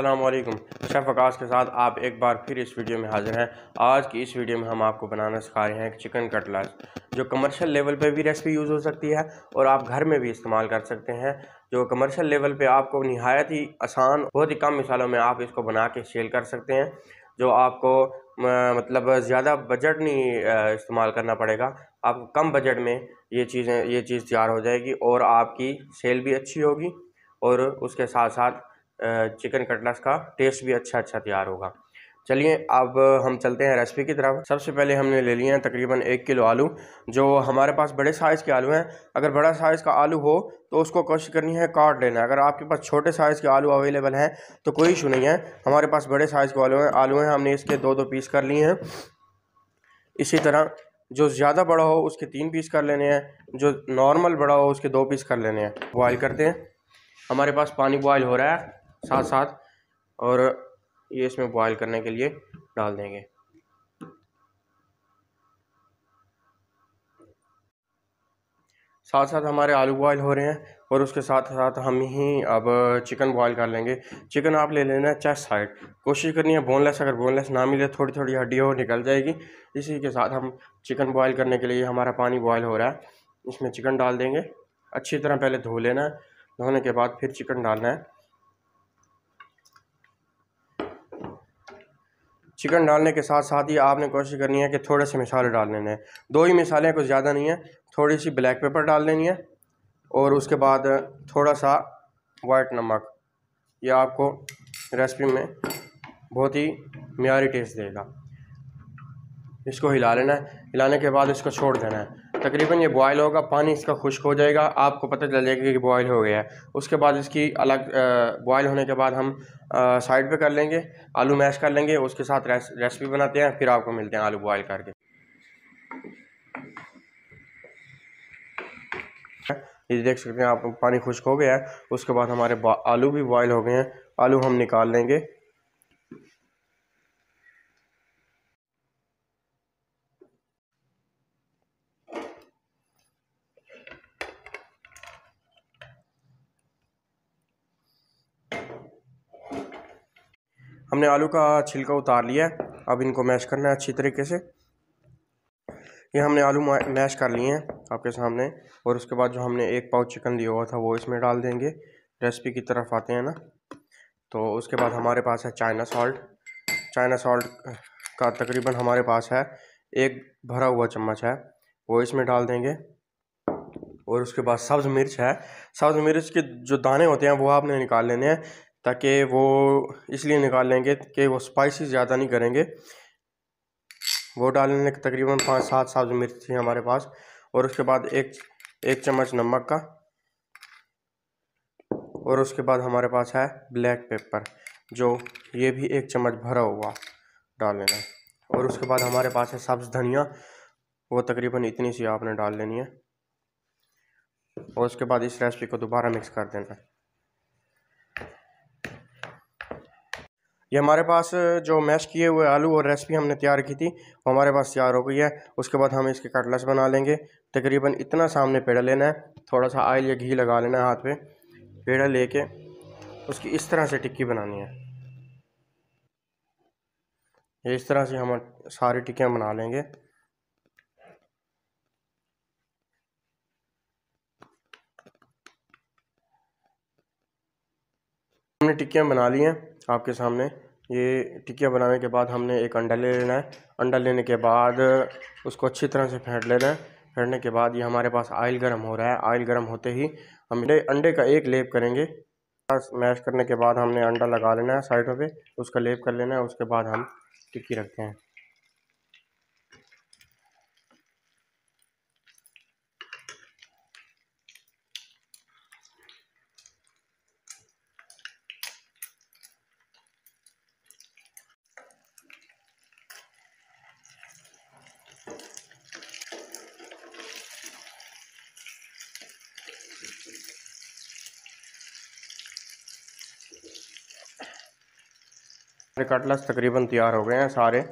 अल्लाम शेफ़ अकाश के साथ आप एक बार फिर इस वीडियो में हाज़िर हैं आज की इस वीडियो में हम आपको बनाना सिखा रहे हैं चिकन कटलास जो कमर्शियल लेवल पे भी रेसिपी यूज़ हो सकती है और आप घर में भी इस्तेमाल कर सकते हैं जो कमर्शियल लेवल पे आपको नहायत ही आसान बहुत ही कम मिसालों में आप इसको बना के सेल कर सकते हैं जो आपको मतलब ज़्यादा बजट नहीं इस्तेमाल करना पड़ेगा आपको कम बजट में ये चीज़ें ये चीज़ तैयार हो जाएगी और आपकी सेल भी अच्छी होगी और उसके साथ साथ चिकन कटलास का टेस्ट भी अच्छा अच्छा तैयार होगा चलिए अब हम चलते हैं रेसिपी की तरफ सबसे पहले हमने ले लिए हैं तकरीबन एक किलो आलू जो हमारे पास बड़े साइज़ के आलू हैं अगर बड़ा साइज़ का आलू हो तो उसको कोशिश करनी है काट लेना अगर आपके पास छोटे साइज़ के आलू अवेलेबल हैं तो कोई इशू नहीं है हमारे पास बड़े साइज़ के आलू हैं आलू हैं हमने इसके दो दो पीस कर लिए हैं इसी तरह जो ज़्यादा बड़ा हो उसके तीन पीस कर लेने हैं जो नॉर्मल बड़ा हो उसके दो पीस कर लेने हैं बॉयल करते हैं हमारे पास पानी बॉयल हो रहा है साथ साथ और ये इसमें बॉयल करने के लिए डाल देंगे साथ साथ हमारे आलू बॉयल हो रहे हैं और उसके साथ साथ हम ही अब चिकन बॉयल कर लेंगे चिकन आप ले लेना चेस्ट साइड कोशिश करनी है बोनलेस अगर बोनलेस ना मिले थोड़ी थोड़ी हड्डी हो निकल जाएगी इसी के साथ हम चिकन बॉयल करने के लिए हमारा पानी बॉयल हो रहा है इसमें चिकन डाल देंगे अच्छी तरह पहले धो लेना है धोने के बाद फिर चिकन डालना है चिकन डालने के साथ साथ ही आपने कोशिश करनी है कि थोड़े से मिसाले डाल लेने हैं दो ही मिसालें कुछ ज़्यादा नहीं है थोड़ी सी ब्लैक पेपर डाल लेनी है और उसके बाद थोड़ा सा वाइट नमक यह आपको रेसिपी में बहुत ही मीरी टेस्ट देगा इसको हिला लेना है हिलाने के बाद इसको छोड़ देना है तकरीबन ये बॉयल होगा पानी इसका खुश्क हो जाएगा आपको पता चल जाएगा कि बॉयल हो गया है उसके बाद इसकी अलग बॉयल होने के बाद हम साइड पे कर लेंगे आलू मैश कर लेंगे उसके साथ रेसिपी बनाते हैं फिर आपको मिलते हैं आलू बॉयल करके ये देख सकते हैं आप पानी खुश्क हो गया है उसके बाद हमारे आलू भी बॉयल हो गए हैं आलू हम निकाल लेंगे हमने आलू का छिलका उतार लिया है अब इनको मैश करना है अच्छी तरीके से ये हमने आलू मैश कर लिए हैं आपके सामने और उसके बाद जो हमने एक पाव चिकन लिया हुआ था वो इसमें डाल देंगे रेसिपी की तरफ आते हैं ना तो उसके बाद हमारे पास है चाइना सॉल्ट चाइना सॉल्ट का तकरीबन हमारे पास है एक भरा हुआ चम्मच है वो इसमें डाल देंगे और उसके बाद सब्ज़ मिर्च है सब्ज़ मिर्च के जो दाने होते हैं वो आपने निकाल लेने हैं ताकि वो इसलिए निकाल लेंगे कि वो स्पाइसी ज़्यादा नहीं करेंगे वो डालने के तकरीबन पाँच सात साबुत मिर्च थी हमारे पास और उसके बाद एक एक चम्मच नमक का और उसके बाद हमारे पास है ब्लैक पेपर जो ये भी एक चम्मच भरा हुआ डाल लेना और उसके बाद हमारे पास है सब्ज़ धनिया वो तकरीबन इतनी सी आपने डाल लेनी है और उसके बाद इस रेसिपी को दोबारा मिक्स कर देना है ये हमारे पास जो मैश किए हुए आलू और रेसिपी हमने तैयार की थी वो हमारे पास तैयार हो गई है उसके बाद हम इसके कटलेट्स बना लेंगे तकरीबन इतना सामने पेड़ा लेना है थोड़ा सा ऑयल या घी लगा लेना है हाथ पे पेड़ा लेके उसकी इस तरह से टिक्की बनानी है ये इस तरह से हम सारी टिक्कियाँ बना लेंगे हमने टिक्कियाँ बना ली हैं आपके सामने ये टिकिया बनाने के बाद हमने एक अंडा ले लेना है अंडा लेने के बाद उसको अच्छी तरह से फेंट लेना है फेंटने के बाद ये हमारे पास आयल गर्म हो रहा है आयल गर्म होते ही हम अंडे का एक लेप करेंगे मैश करने के बाद हमने अंडा लगा लेना है साइडों पे उसका लेप कर लेना है उसके बाद हम टिक्की रखते हैं हमारे कटलस तकरीबन तैयार हो गए हैं सारे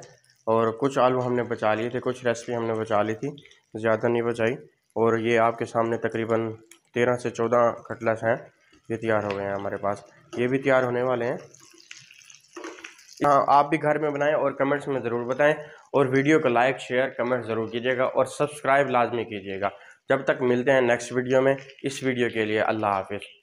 और कुछ आलू हमने बचा लिए थे कुछ रेसिपी हमने बचा ली थी ज़्यादा नहीं बचाई और ये आपके सामने तकरीबन तेरह से चौदह कटलस हैं ये तैयार हो गए हैं हमारे पास ये भी तैयार होने वाले हैं हाँ आप भी घर में बनाएं और कमेंट्स में ज़रूर बताएं और वीडियो को लाइक शेयर कमेंट ज़रूर कीजिएगा और सब्सक्राइब लाजमी कीजिएगा जब तक मिलते हैं नेक्स्ट वीडियो में इस वीडियो के लिए अल्लाह हाफिज़